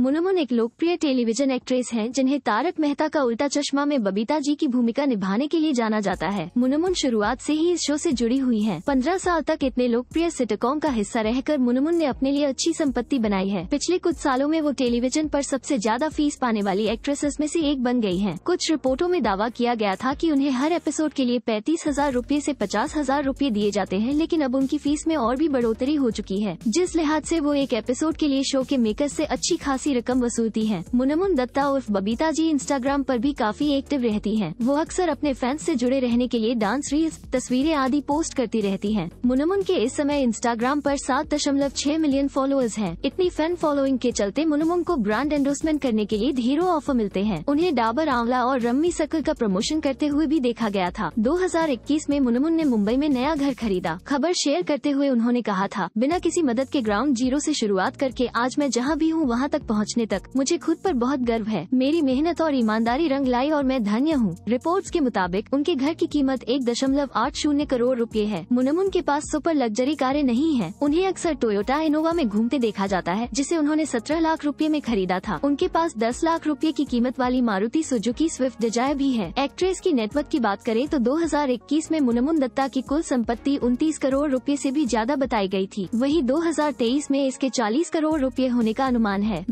मुनमुन एक लोकप्रिय television actress हैं जिन्हें तारक मेहता का उल्टा चश्मा में बबीता जी की भूमिका निभाने के लिए जाना जाता है मुनमुन शुरुआत से ही इस शो से जुड़ी हुई हैं। पंद्रह साल तक इतने लोकप्रिय सिटकॉम का हिस्सा रहकर मुनमुन ने अपने लिए अच्छी संपत्ति बनाई है पिछले कुछ सालों में वो टेलीविजन आरोप सबसे ज्यादा फीस पाने वाली एक्ट्रेसेस में ऐसी एक बन गयी है कुछ रिपोर्टो में दावा किया गया था की उन्हें हर एपिसोड के लिए पैंतीस हजार रूपए ऐसी पचास हजार रूपए दिए जाते हैं लेकिन अब उनकी फीस में और भी बढ़ोतरी हो चुकी है जिस लिहाज ऐसी वो एक एपिसोड के लिए शो के मेकर ऐसी अच्छी खासी खासी रकम वसूलती है मुनमुन दत्ता उर्फ बबीता जी इंस्टाग्राम पर भी काफी एक्टिव रहती हैं। वो अक्सर अपने फैंस से जुड़े रहने के लिए डांस रील्स तस्वीरें आदि पोस्ट करती रहती हैं। मुनमुन के इस समय इंस्टाग्राम पर सात दशमलव छह मिलियन फॉलोअर्स हैं। इतनी फैन फॉलोइंग के चलते मुनमुन को ब्रांड एंडोर्समेंट करने के लिए ढेरों ऑफर मिलते हैं उन्हें डाबर आंवला और रम्मी सकल का प्रमोशन करते हुए भी देखा गया था इक्कीस में मुनमुन ने मुंबई में नया घर खरीदा खबर शेयर करते हुए उन्होंने कहा था बिना किसी मदद के ग्राउंड जीरो ऐसी शुरुआत करके आज मैं जहाँ भी हूँ वहाँ तक पहुँच पहुंचने तक मुझे खुद पर बहुत गर्व है मेरी मेहनत और ईमानदारी रंग लाई और मैं धन्य हूँ रिपोर्ट्स के मुताबिक उनके घर की कीमत एक दशमलव आठ शून्य करोड़ रुपए है मुनमुन के पास सुपर लग्जरी कारें नहीं है उन्हें अक्सर टोयोटा इनोवा में घूमते देखा जाता है जिसे उन्होंने सत्रह लाख रूपए में खरीदा था उनके पास दस लाख रूपए की कीमत वाली मारुति सुजुकी स्विफ्ट डिजायर भी है एक्ट्रेस की नेटवर्क की बात करें तो दो में मुनमुन दत्ता की कुल संपत्ति उनतीस करोड़ रूपए ऐसी भी ज्यादा बताई गयी थी वही दो में इसके चालीस करोड़ रूपए होने का अनुमान है